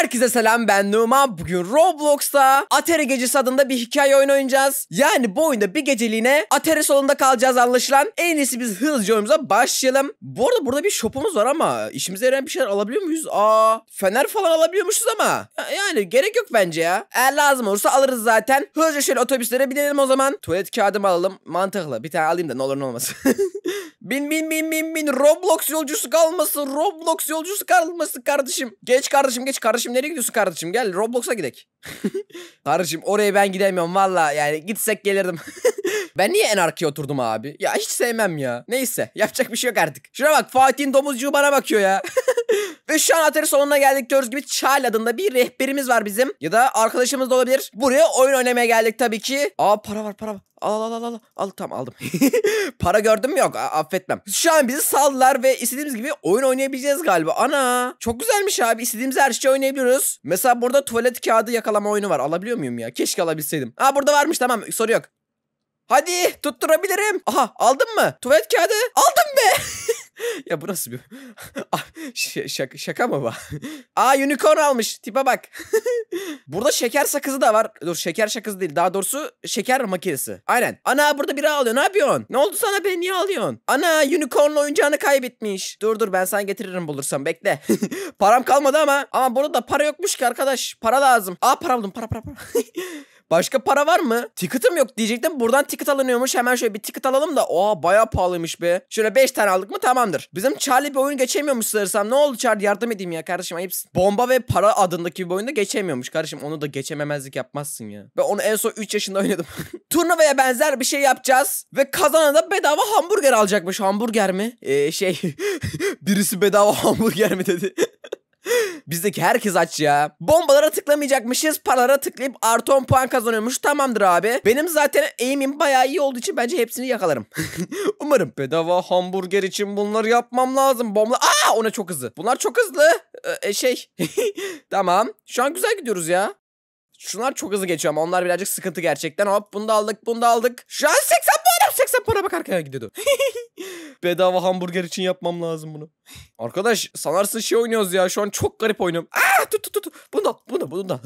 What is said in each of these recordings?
Herkese selam ben Numan Bugün Roblox'ta Atari Gecesi adında bir hikaye oyunu oynayacağız. Yani bu oyunda bir geceliğine Atari salonunda kalacağız anlaşılan. En iyisi biz hızlıca oyunumuza başlayalım. Bu arada burada bir shopumuz var ama işimize yarayan bir şeyler alabiliyor muyuz? Aa fener falan alabiliyormuşuz ama. Yani gerek yok bence ya. Eğer lazım olursa alırız zaten. Hızlıca şöyle otobüslere binelim o zaman. Tuvalet kağıdımı alalım. Mantıklı. Bir tane alayım da ne olur ne olmaz. bin bin bin bin bin Roblox yolcusu kalması. Roblox yolcusu kalması kardeşim. Geç kardeşim geç kardeşim Kardeşim nereye gidiyorsun kardeşim? Gel Roblox'a gidek. kardeşim oraya ben gidemiyorum valla. Yani gitsek gelirdim. ben niye en enarkiye oturdum abi? Ya hiç sevmem ya. Neyse yapacak bir şey yok artık. Şuna bak Fatih'in domuzcuğu bana bakıyor ya. Ve şu an atari salonuna geldik gördüğünüz gibi Charlie adında bir rehberimiz var bizim. Ya da arkadaşımız da olabilir. Buraya oyun oynamaya geldik tabii ki. Aa para var para var. Al al al al. Al tam aldım. para gördüm mü? Yok affetmem. Şu an bizi saldılar ve istediğimiz gibi oyun oynayabileceğiz galiba. Ana çok güzelmiş abi. istediğimiz her şeyi oynayabiliriz yapıyoruz? Mesela burada tuvalet kağıdı yakalama oyunu var. Alabiliyor muyum ya? Keşke alabilseydim. Aa burada varmış tamam soru yok. Hadi tutturabilirim. Aha aldın mı? Tuvalet kağıdı. Aldım be. ya bu nasıl bir... Ah, şaka, şaka mı bu? Aa unicorn almış. Tipe bak. burada şeker sakızı da var. Dur şeker sakızı değil. Daha doğrusu şeker makinesi. Aynen. Ana burada biri ağlıyor. Ne yapıyorsun? Ne oldu sana be? Niye ağlıyorsun? Ana unicorn'la oyuncağını kaybetmiş. Dur dur ben sana getiririm bulursam. Bekle. Param kalmadı ama. Ama burada da para yokmuş ki arkadaş. Para lazım. Aa para buldum. Para para para. Başka para var mı? Ticket'ım yok diyecektim. Buradan ticket alınıyormuş. Hemen şöyle bir ticket alalım da. Oha baya pahalıymış be. Şöyle 5 tane aldık mı tamamdır. Bizim Charlie bir oyun geçemiyormuş sanırsam. Ne oldu Charlie yardım edeyim ya kardeşim ayıpsın. Bomba ve para adındaki bir oyunda geçemiyormuş kardeşim. Onu da geçememezlik yapmazsın ya. Ben onu en son 3 yaşında oynadım. Turnuvaya benzer bir şey yapacağız. Ve kazanan da bedava hamburger alacakmış. Hamburger mi? Ee, şey birisi bedava hamburger mi dedi. Bizdeki herkes aç ya. Bombalara tıklamayacakmışız. Paralara tıklayıp artı 10 puan kazanıyormuş. Tamamdır abi. Benim zaten aim'im bayağı iyi olduğu için bence hepsini yakalarım. Umarım. Bedava hamburger için bunları yapmam lazım. Bombla Aa ona çok hızlı. Bunlar çok hızlı. Ee, e, şey. tamam. Şu an güzel gidiyoruz ya. Şunlar çok hızlı geçiyor ama onlar birazcık sıkıntı gerçekten. Hop bunu da aldık bunu da aldık. Şu an 80 para, 80 para bak arkaya gidiyordu. Bedava hamburger için yapmam lazım bunu. Arkadaş sanarsın şey oynuyoruz ya şu an çok garip oynuyorum. Aa, ah, tut tut tut bunu da bunu da bunu da.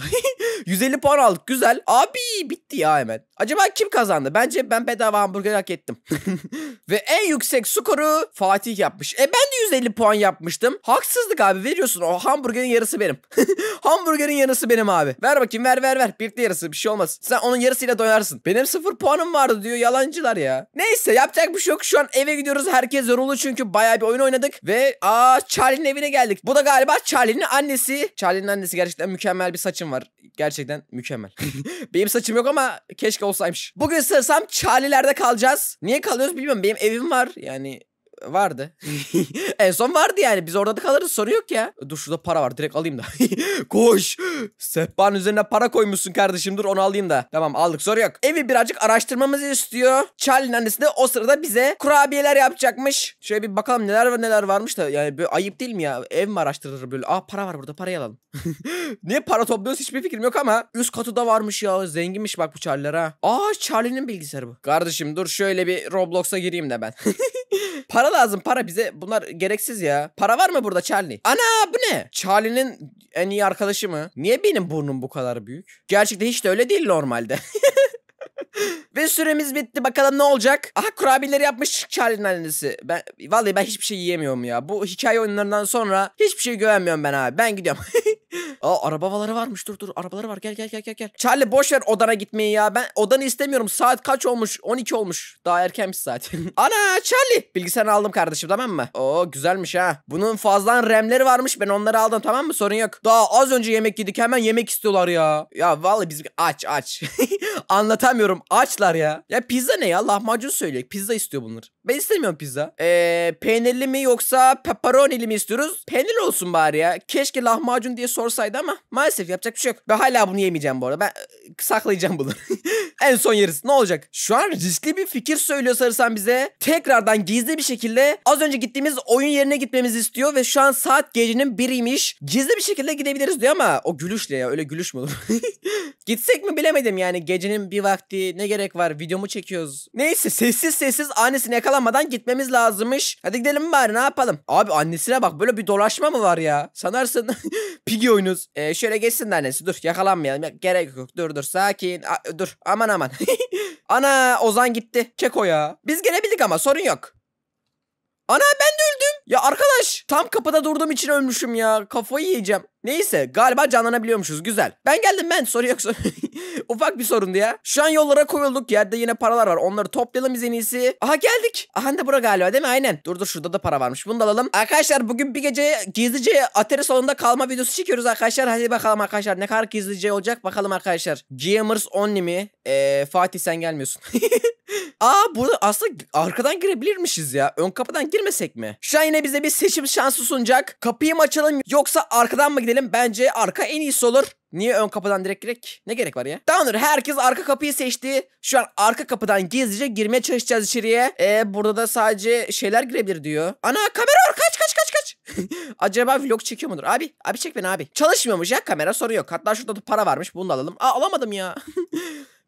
150 puan aldık güzel. Abi bitti ya hemen. Acaba kim kazandı? Bence ben bedava hamburger hak ettim. Ve en yüksek skoru Fatih yapmış. E ben de 150 puan yapmıştım. Haksızlık abi veriyorsun o hamburgerin yarısı benim. hamburgerin yarısı benim abi. Ver bakayım ver ver ver ver. Birlikte yarısı bir şey olmaz. Sen onun yarısıyla doyarsın. Benim sıfır puanım vardı diyor yalancılar ya. Neyse yapacak bir şey yok. Şu an eve gidiyoruz. Herkes yoruldu çünkü bayağı bir oyun oynadık. Ve aa Charlie'nin evine geldik. Bu da galiba Charlie'nin annesi. Charlie'nin annesi gerçekten mükemmel bir saçım var. Gerçekten mükemmel. benim saçım yok ama keşke olsaymış. Bugün sanırsam Charlie'lerde kalacağız. Niye kalıyoruz bilmiyorum. Benim evim var. Yani vardı. en son vardı yani. Biz orada da kalırız sorun yok ya. Dur şurada para var direkt alayım da. Koş. Sehpanın üzerine para koymuşsun kardeşim dur onu alayım da. Tamam aldık soru yok. Evi birazcık araştırmamızı istiyor. Charlie'nin annesi de o sırada bize kurabiyeler yapacakmış. Şöyle bir bakalım neler var neler varmış da yani böyle ayıp değil mi ya? Ev mi araştırır böyle? Aa para var burada parayı alalım. Niye para topluyoruz hiçbir fikrim yok ama üst katı da varmış ya. Zenginmiş bak bu Charlie'ler ha. Aa Charlie'nin bilgisayarı bu. Kardeşim dur şöyle bir Roblox'a gireyim de ben. Para lazım para bize bunlar gereksiz ya. Para var mı burada Charlie? Ana bu ne? Charlie'nin en iyi arkadaşı mı? Niye benim burnum bu kadar büyük? Gerçekte hiç de öyle değil normalde. Ve süremiz bitti. Bakalım ne olacak? Aha kurabiyeleri yapmış Charlie'nin annesi. Ben, vallahi ben hiçbir şey yiyemiyorum ya. Bu hikaye oyunlarından sonra hiçbir şey güvenmiyorum ben abi. Ben gidiyorum. Aa araba havaları varmış. Dur dur arabaları var. Gel gel gel gel gel. Charlie boş ver odana gitmeyi ya. Ben odanı istemiyorum. Saat kaç olmuş? 12 olmuş. Daha erkenmiş saat Ana Charlie. Bilgisayarını aldım kardeşim tamam mı? Oo güzelmiş ha. Bunun fazlan remleri varmış. Ben onları aldım tamam mı? Sorun yok. Daha az önce yemek yedik. Hemen yemek istiyorlar ya. Ya vallahi biz aç aç. Anlatamıyorum. Açlar ya. Ya pizza ne ya? Lahmacun söyleyecek. Pizza istiyor bunlar. Ben istemiyorum pizza. Ee, peynirli mi yoksa pepperonili mi istiyoruz? Peynir olsun bari ya. Keşke lahmacun diye sorsaydı ama maalesef yapacak bir şey yok. Ben hala bunu yemeyeceğim bu arada. Ben e, saklayacağım bunu. en son yeriz. Ne olacak? Şu an riskli bir fikir söylüyor sarısan bize. Tekrardan gizli bir şekilde az önce gittiğimiz oyun yerine gitmemizi istiyor ve şu an saat gecenin biriymiş. Gizli bir şekilde gidebiliriz diyor ama o gülüşle ya öyle gülüş mü olur? Gitsek mi bilemedim yani gecenin bir vakti ne gerek var videomu çekiyoruz. Neyse sessiz sessiz anesine. yakaladık yakalanmadan gitmemiz lazımmış. Hadi gidelim bari ne yapalım. Abi annesine bak böyle bir dolaşma mı var ya? Sanarsın pigi oyunuz. Ee, şöyle geçsin de annesi dur yakalanmayalım. Gerek yok dur dur sakin. A dur aman aman. Ana Ozan gitti. Keko ya. Biz gelebildik ama sorun yok. Ana ben de öldüm. Ya arkadaş tam kapıda durduğum için ölmüşüm ya. Kafayı yiyeceğim. Neyse galiba canlanabiliyormuşuz güzel. Ben geldim ben soru yoksa ufak bir sorundu ya. Şu an yollara koyulduk yerde yine paralar var onları toplayalım biz en iyisi. Aha geldik. Aha da bura galiba değil mi aynen. Dur dur şurada da para varmış bunu da alalım. Arkadaşlar bugün bir gece gizlice atari salonunda kalma videosu çekiyoruz arkadaşlar. Hadi bakalım arkadaşlar ne kadar gizlice olacak bakalım arkadaşlar. Gamers Only mi? Ee, Fatih sen gelmiyorsun. Aa burada aslında arkadan girebilirmişiz ya. Ön kapıdan girmesek mi? Şu an yine bize bir seçim şansı sunacak. Kapıyı mı açalım yoksa arkadan mı gidelim? Bence arka en iyisi olur. Niye ön kapıdan direkt girek? Ne gerek var ya? Tamamdır herkes arka kapıyı seçti. Şu an arka kapıdan gizlice girmeye çalışacağız içeriye. Ee burada da sadece şeyler girebilir diyor. Ana kamera var kaç kaç kaç kaç. Acaba vlog çekiyor mudur? Abi abi çek beni abi. Çalışmıyormuş ya kamera sorun yok. Hatta şurada da para varmış bunu da alalım. Aa alamadım ya.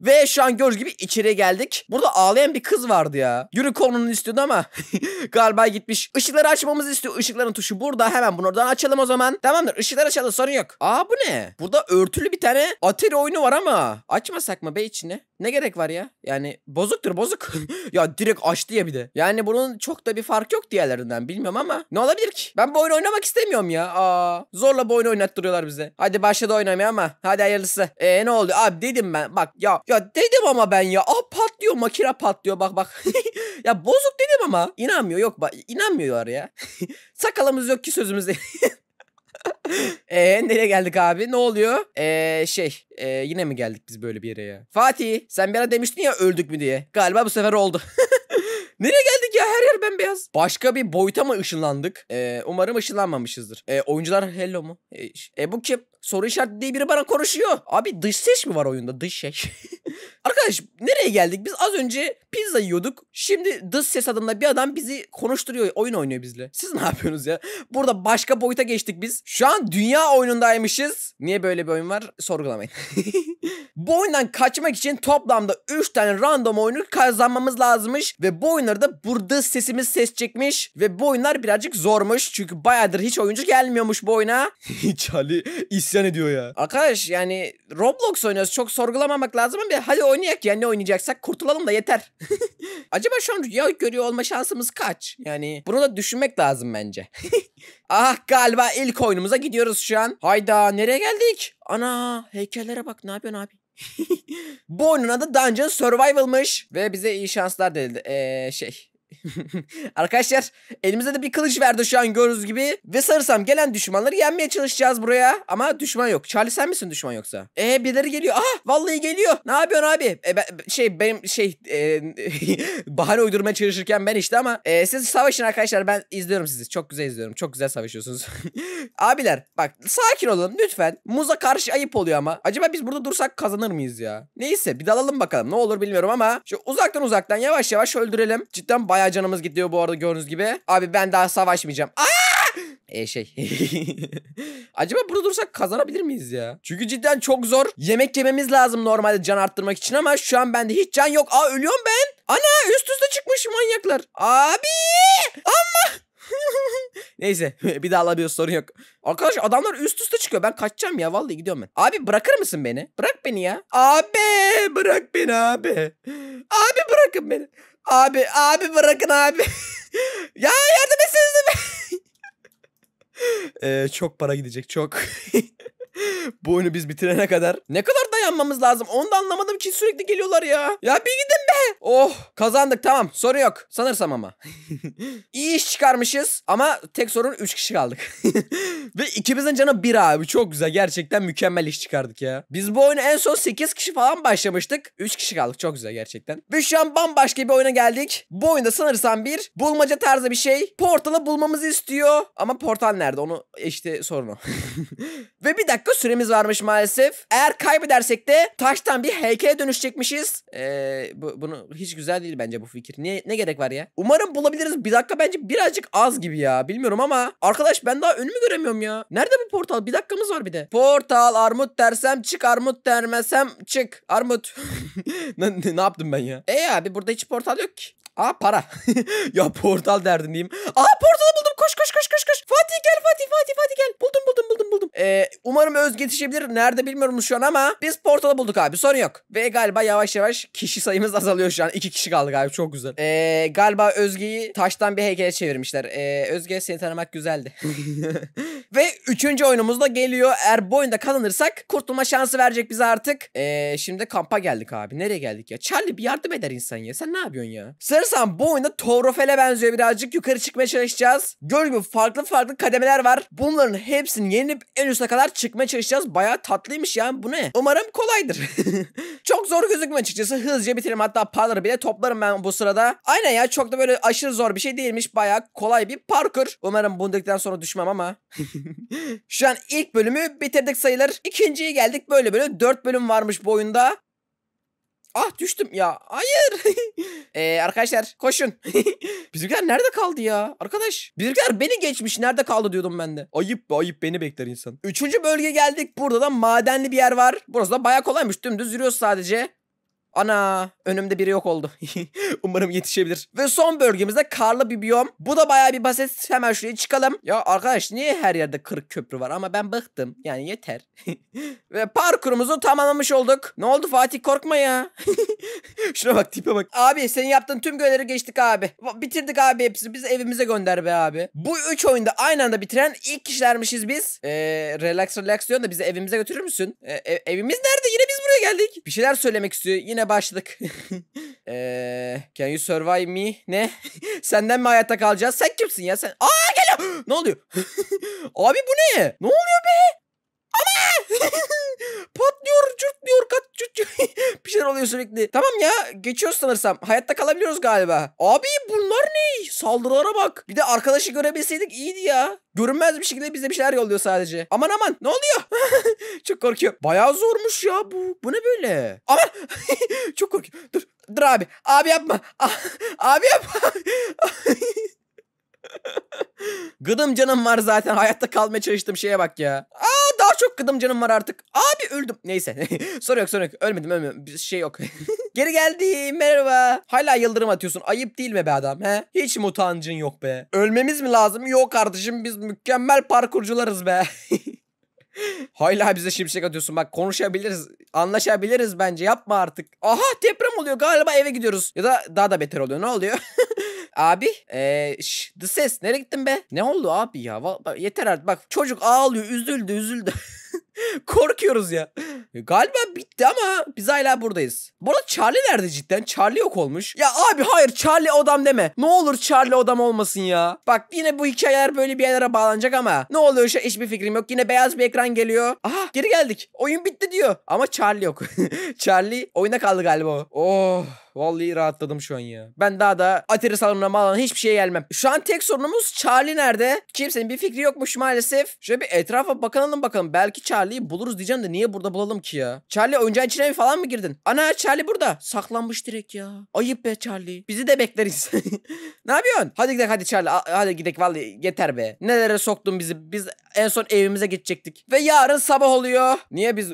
Ve şu an gördüğünüz gibi içeri geldik. Burada ağlayan bir kız vardı ya. Unicorn'unu istiyordu ama galiba gitmiş. Işıkları açmamızı istiyor. Işıkların tuşu burada. Hemen bunu oradan açalım o zaman. Tamamdır. Işıkları açalım. Sorun yok. Aa bu ne? Burada örtülü bir tane Atari oyunu var ama. Açmasak mı be içine? Ne gerek var ya? Yani bozuktur bozuk. ya direkt açtı ya bir de. Yani bunun çok da bir fark yok diğerlerinden bilmiyorum ama ne olabilir ki? Ben bu oyunu oynamak istemiyorum ya. Aa, zorla bu oyunu oynattırıyorlar bize. Hadi başladı oynamaya ama hadi hayırlısı. Ee ne oldu? Abi dedim ben bak ya ya dedim ama ben ya. Ah patlıyor makine patlıyor bak bak. ya bozuk dedim ama inanmıyor yok bak inanmıyorlar ya. Sakalımız yok ki sözümüzde. Eee nereye geldik abi? Ne oluyor? Eee şey e, yine mi geldik biz böyle bir yere ya? Fatih sen bir ara demiştin ya öldük mü diye. Galiba bu sefer oldu. Nereye geldik ya? Her yer bembeyaz. Başka bir boyuta mı ışınlandık? Ee, umarım ışınlanmamışızdır. Ee, oyuncular hello mu? E, bu kim? soru işareti diye biri bana konuşuyor. Abi dış ses mi var oyunda? Dış ses. Şey. Arkadaş nereye geldik? Biz az önce pizza yiyorduk. Şimdi dış ses adında bir adam bizi konuşturuyor. Oyun oynuyor bizle. Siz ne yapıyorsunuz ya? Burada başka boyuta geçtik biz. Şu an dünya oyunundaymışız. Niye böyle bir oyun var? Sorgulamayın. bu oyundan kaçmak için toplamda 3 tane random oyunu kazanmamız lazımmış. Ve bu oyunları da burada sesimiz ses çekmiş. Ve bu oyunlar birazcık zormuş. Çünkü bayağıdır hiç oyuncu gelmiyormuş bu oyuna. Hiç Ali is İsyan ediyor ya. Arkadaş yani Roblox oynuyoruz. Çok sorgulamamak lazım ama hadi oynayak ya ne oynayacaksak kurtulalım da yeter. Acaba şu an rüya görüyor olma şansımız kaç? Yani bunu da düşünmek lazım bence. ah galiba ilk oyunumuza gidiyoruz şu an. Hayda nereye geldik? Ana heykellere bak ne yapıyorsun abi? Bu oyunun adı Dungeon Survival'mış. Ve bize iyi şanslar dedi. Ee, şey Arkadaşlar elimize de bir kılıç verdi şu an gördüğünüz gibi. Ve sarısam gelen düşmanları yenmeye çalışacağız buraya. Ama düşman yok. Charlie sen misin düşman yoksa? Ee birileri geliyor. Ah vallahi geliyor. Ne yapıyorsun abi? E, ben, şey benim şey e, bahane uydurmaya çalışırken ben işte ama e, siz savaşın arkadaşlar ben izliyorum sizi. Çok güzel izliyorum. Çok güzel savaşıyorsunuz. Abiler bak sakin olun lütfen. Muza karşı ayıp oluyor ama. Acaba biz burada dursak kazanır mıyız ya? Neyse bir dalalım bakalım. Ne olur bilmiyorum ama şu uzaktan uzaktan yavaş yavaş öldürelim. Cidden bayağı Bayağı canımız gidiyor bu arada gördüğünüz gibi. Abi ben daha savaşmayacağım. Aa! E şey. Acaba burada dursak kazanabilir miyiz ya? Çünkü cidden çok zor. Yemek yememiz lazım normalde can arttırmak için ama şu an bende hiç can yok. Aa ölüyorum ben. Ana üst üste çıkmış manyaklar. Abi! Ama! Neyse bir daha alabiliyoruz sorun yok. Arkadaş adamlar üst üste çıkıyor. Ben kaçacağım ya vallahi gidiyorum ben. Abi bırakır mısın beni? Bırak beni ya. Abi bırak beni abi. Abi bırakın beni. Abi abi bırakın abi. ya yardım etsiniz ee, çok para gidecek çok. Bu oyunu biz bitirene kadar. Ne kadar da dayanmamız lazım. Onu da anlamadım ki sürekli geliyorlar ya. Ya bir gidin be. Oh kazandık tamam soru yok. Sanırsam ama. İyi iş çıkarmışız ama tek sorun 3 kişi kaldık. Ve ikimizin canı 1 abi çok güzel gerçekten mükemmel iş çıkardık ya. Biz bu oyuna en son 8 kişi falan başlamıştık. 3 kişi kaldık çok güzel gerçekten. Ve şu an bambaşka bir oyuna geldik. Bu oyunda sanırsam bir bulmaca tarzı bir şey. Portalı bulmamızı istiyor. Ama portal nerede onu işte sorun o. Ve bir dakika süremiz varmış maalesef. Eğer kaybedersek gidersek de taştan bir heykele dönüşecekmişiz. Ee, bu, bunu hiç güzel değil bence bu fikir. Niye, ne gerek var ya? Umarım bulabiliriz. Bir dakika bence birazcık az gibi ya. Bilmiyorum ama arkadaş ben daha önümü göremiyorum ya. Nerede bu portal? Bir dakikamız var bir de. Portal armut dersem çık armut dermesem çık. Armut. ne, ne, ne yaptım ben ya? E abi burada hiç portal yok ki. Aa para. ya portal derdin diyeyim. Aa portalı buldum. Koş koş koş koş koş. Ee, umarım Öz yetişebilir. Nerede bilmiyorum şu an ama biz portalı bulduk abi. Sorun yok. Ve galiba yavaş yavaş kişi sayımız azalıyor şu an. İki kişi kaldı abi. Çok güzel. Ee, galiba Özge'yi taştan bir heykele çevirmişler. Ee, Özge seni tanımak güzeldi. Ve üçüncü oyunumuz da geliyor. Eğer bu oyunda kazanırsak kurtulma şansı verecek bize artık. Ee, şimdi kampa geldik abi. Nereye geldik ya? Charlie bir yardım eder insan ya. Sen ne yapıyorsun ya? Sanırsam bu oyunda Torofel'e benziyor birazcık. Yukarı çıkmaya çalışacağız. Gördüğünüz gibi farklı farklı kademeler var. Bunların hepsini yenip en üste kadar çıkmaya çalışacağız. Baya tatlıymış yani bu ne? Umarım kolaydır. çok zor gözükmüyor açıkçası. Hızlıca bitiririm hatta parları bile toplarım ben bu sırada. Aynen ya çok da böyle aşırı zor bir şey değilmiş. Baya kolay bir parkur. Umarım bundakiden sonra düşmem ama. Şu an ilk bölümü bitirdik sayılır. İkinciye geldik böyle böyle dört bölüm varmış bu oyunda. Ah düştüm ya. Hayır. ee, arkadaşlar koşun. Bizimkiler nerede kaldı ya? Arkadaş bizimkiler beni geçmiş. Nerede kaldı diyordum ben de. Ayıp ayıp beni bekler insan. Üçüncü bölge geldik. Burada da madenli bir yer var. Burası da baya kolaymış. Dümdüz yürüyoruz sadece. Ana önümde biri yok oldu. Umarım yetişebilir. Ve son bölgemizde karlı bir biyom. Bu da baya bir basit. Hemen şuraya çıkalım. Ya arkadaş niye her yerde kırık köprü var ama ben bıktım. Yani yeter. Ve parkurumuzu tamamlamış olduk. Ne oldu Fatih korkma ya. Şuna bak tipe bak. Abi senin yaptığın tüm görevleri geçtik abi. Bitirdik abi hepsini. Biz evimize gönder be abi. Bu 3 oyunda aynı anda bitiren ilk kişilermişiz biz. Ee, relax relax diyorsun da bizi evimize götürür müsün? Ee, ev, evimiz nerede? Yine biz buraya geldik. Bir şeyler söylemek istiyor. Yine yine başladık. Eee can you survive me? Ne? Senden mi hayatta kalacağız? Sen kimsin ya sen? Aa geliyor. ne oluyor? Abi bu ne? Ne oluyor be? şeyler oluyor sürekli. Tamam ya geçiyoruz sanırsam. Hayatta kalabiliyoruz galiba. Abi bunlar ne? Saldırılara bak. Bir de arkadaşı görebilseydik iyiydi ya. Görünmez bir şekilde bize bir şeyler yolluyor sadece. Aman aman ne oluyor? Çok korkuyorum. Bayağı zormuş ya bu. Bu ne böyle? Aman. Çok korkuyorum. Dur. Dur abi. Abi yapma. abi yapma. Gıdım canım var zaten. Hayatta kalmaya çalıştığım şeye bak ya. Aa! Aa çok kıdım canım var artık. Abi öldüm. Neyse. soru yok soru yok. Ölmedim ölmedim. Bir şey yok. Geri geldim. Merhaba. Hala yıldırım atıyorsun. Ayıp değil mi be adam he? Hiç mi utancın yok be? Ölmemiz mi lazım? Yok kardeşim biz mükemmel parkurcularız be. Hala bize şimşek atıyorsun bak konuşabiliriz anlaşabiliriz bence yapma artık. Aha deprem oluyor galiba eve gidiyoruz ya da daha da beter oluyor ne oluyor? abi ee, şş, the ses nereye gittin be? Ne oldu abi ya? Yeter artık bak çocuk ağlıyor üzüldü üzüldü. Korkuyoruz ya. Galiba bitti ama biz hala buradayız. Bu arada Charlie nerede cidden? Charlie yok olmuş. Ya abi hayır Charlie odam deme. Ne olur Charlie odam olmasın ya. Bak yine bu hikayeler böyle bir yerlere bağlanacak ama. Ne oluyor şu hiçbir fikrim yok. Yine beyaz bir ekran geliyor. Aha geri geldik. Oyun bitti diyor. Ama Charlie yok. Charlie oyuna kaldı galiba. Oh. Vallahi rahatladım şu an ya. Ben daha da atari salonuna malan hiçbir şeye gelmem. Şu an tek sorunumuz Charlie nerede? Kimsenin bir fikri yokmuş maalesef. Şöyle bir etrafa bakalım bakalım. Belki Charlie'yi buluruz diyeceğim de niye burada bulalım ki ya? Charlie oyuncağın içine mi falan mı girdin? Ana Charlie burada. Saklanmış direkt ya. Ayıp be Charlie. Bizi de bekleriz. ne yapıyorsun? Hadi gidelim hadi Charlie. Hadi gidelim vallahi yeter be. Nelere soktun bizi? Biz en son evimize geçecektik. Ve yarın sabah oluyor. Niye biz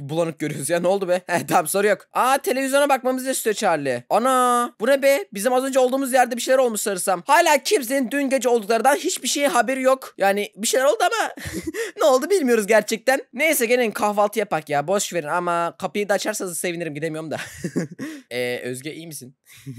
bulanık görüyoruz ya? Ne oldu be? He tamam soru yok. Aa televizyona bakmamızı istiyor Charlie yeterli. Ana bu ne be? Bizim az önce olduğumuz yerde bir şeyler olmuş sanırsam. Hala kimsenin dün gece olduklarından hiçbir şeye haberi yok. Yani bir şeyler oldu ama ne oldu bilmiyoruz gerçekten. Neyse gelin kahvaltı yapak ya. Boş verin ama kapıyı da açarsanız sevinirim gidemiyorum da. ee, Özge iyi misin?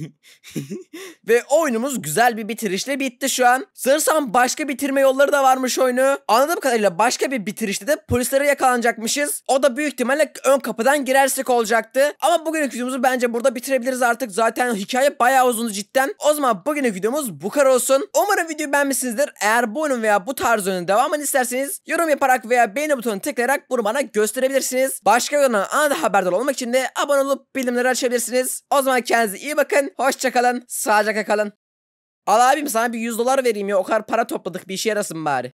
Ve oyunumuz güzel bir bitirişle bitti şu an. Sanırsam başka bitirme yolları da varmış oyunu. Anladığım kadarıyla başka bir bitirişte de polislere yakalanacakmışız. O da büyük ihtimalle ön kapıdan girersek olacaktı. Ama bugünkü videomuzu bence burada bitirebiliriz geçebiliriz artık. Zaten hikaye bayağı uzundu cidden. O zaman bugünün videomuz bu kadar olsun. Umarım videoyu beğenmişsinizdir. Eğer bu oyunun veya bu tarz oyunun devamını isterseniz yorum yaparak veya beğeni butonunu tıklayarak bunu bana gösterebilirsiniz. Başka videolarına anında haberdar olmak için de abone olup bildirimleri açabilirsiniz. O zaman kendinize iyi bakın. Hoşça kalın. Sağlıcakla kalın. Al abim sana bir 100 dolar vereyim ya. O kadar para topladık. Bir işe yarasın bari.